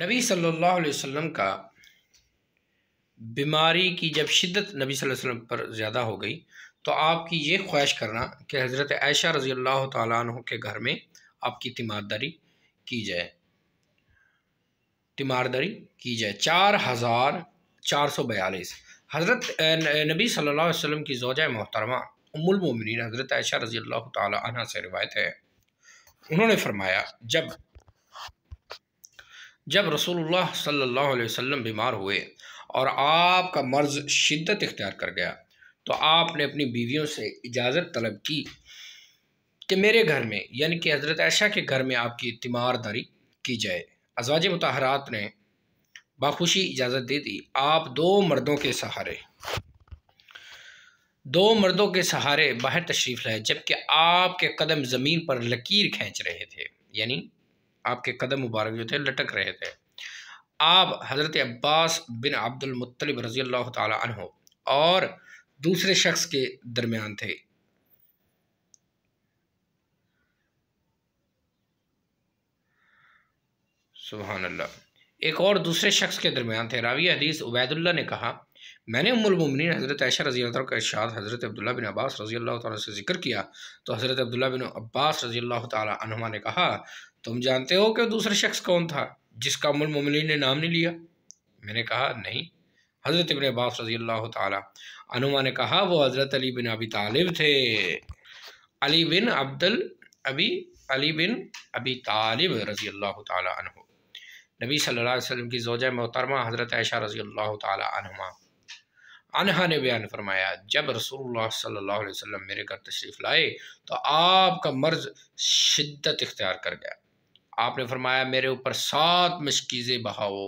नबी सल्लल्लाहु अलैहि वसल्लम का बीमारी की जब शिद्दत नबी सल्लल्लाहु अलैहि वसल्लम पर ज़्यादा हो गई तो आपकी ये ख्वाहिश करना कि हज़रत आयशा रज़ी अल्लाह तु के घर में आपकी तीमारदारी की जाए तीमारदारी की जाए चार हज़ार चार सौ बयालीस हज़रत नबी सल्लल्लाहु अलैहि वसल्लम की जोजा मोहतरमा उमुलमिन हज़रत आयशा रज़ी अल्लाह तह से रिवायत है उन्होंने फरमाया जब जब रसूलुल्लाह सल्लल्लाहु अलैहि वसल्लम बीमार हुए और आपका मर्ज़ शिद्दत इख्तियार कर गया तो आपने अपनी बीवियों से इजाज़त तलब की कि मेरे घर में यानी कि हज़रत ऐशा के घर में आपकी तीमारदारी की जाए अजवाज मतहरात ने बाखुशी इजाज़त दे दी आप दो मर्दों के सहारे दो मर्दों के सहारे बाहर तशरीफ़ लाए जबकि आपके कदम ज़मीन पर लकीर खींच रहे थे यानी आपके कदम मुबारक जो थे लटक रहे थे आप हज़रत अब्बास बिन अब्दुल मुत्तलिब रज़ी अल्लाह तहो और दूसरे शख्स के दरमियान थे सुबहान अल्लाह एक और दूसरे शख्स के दरमियान थे रावी हदीस उबैदुल्ला ने कहा मैंने उमुलमिन हज़रत ऐशा रजी अल्लाह का इशाद हज़रत अब्दुल्ला बिन अब्बास रजी अल्लाह से जिक्र किया तो हज़रत अब्दुल्ला बिन अब्बास रजी अल्लाह तह ने कहा तुम जानते हो कि दूसरा शख्स कौन था जिसका अमुल ममलिन ने नाम नहीं लिया मैंने कहा नहीं हज़रत इबन अब्बास रजी अल्लाह तनुमा ने कहा वो हज़रत अली बिन अबी तालिब थे अली बिन अब्दुल अबी अली बिन अबी तालिब रजी अल्लाह तु नबी सल्लल्लाहु अलैहि वसल्लम की जोजा मोहतरमा हज़रत ऐशा रजी अल्लाह तुमा अनहा ने बयान फरमाया जब रसूल सल्ला अलैहि मेरे घर तशरीफ़ लाए तो आपका मर्ज़ शिद्दत इख्तियार कर गया आपने फरमाया मेरे ऊपर सात मशकीज़ें बहाओ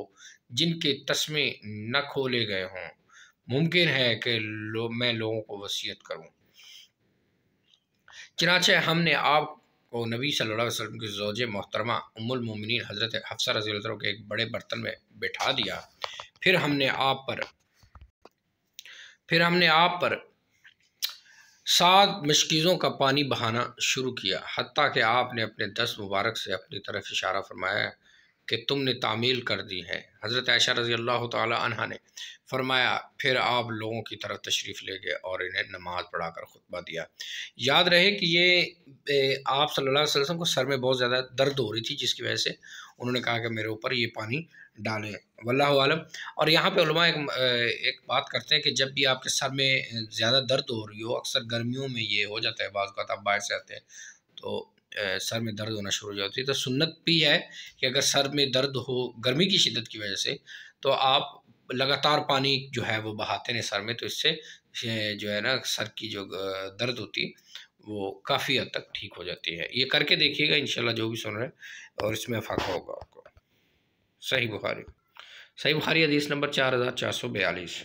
जिनके तस्मे न खोले गए हों मुमकिन है कि लो, मैं लोगों को वसीयत करूँ चनाचे हमने आप को नबी सल्लल्लाहु अलैहि वसल्लम के जोज मोहतरमा मोमिनीन हज़रत हफ्सा रजी के एक बड़े बर्तन में बैठा दिया फिर हमने आप पर फिर हमने आप पर सात मशकीज़ों का पानी बहाना शुरू किया हती कि आपने अपने दस मुबारक से अपनी तरफ इशारा फरमाया कि तुमने तामील कर दी है हज़रत ऐशा रज़ी अल्लाह तह ने फरमाया फिर आप लोगों की तरफ तशरीफ़ ले गए और इन्हें नमाज़ पढ़ा कर ख़ुतबा दिया याद रहे कि ये आप सल्लल्लाहु अलैहि वसल्लम को सर में बहुत ज़्यादा दर्द हो रही थी जिसकी वजह से उन्होंने कहा कि मेरे ऊपर ये पानी डालें वल्लम और यहाँ पर एक, एक बात करते हैं कि जब भी आपके सर में ज़्यादा दर्द हो रही हो अक्सर गर्मियों में ये हो जाता है बाज़ आप बाहर से आते हैं तो सर में दर्द होना शुरू हो जाती है तो सुन्नत भी है कि अगर सर में दर्द हो गर्मी की शिदत की वजह से तो आप लगातार पानी जो है वो बहाते हैं सर में तो इससे जो है ना सर की जो दर्द होती है वो काफ़ी हद तक ठीक हो जाती है ये करके देखिएगा इंशाल्लाह जो भी सुन रहे हैं और इसमें फ़ाका होगा आपको सही बुखारी सही बुखारी हदीस नंबर चार हज़ार चार सौ बयालीस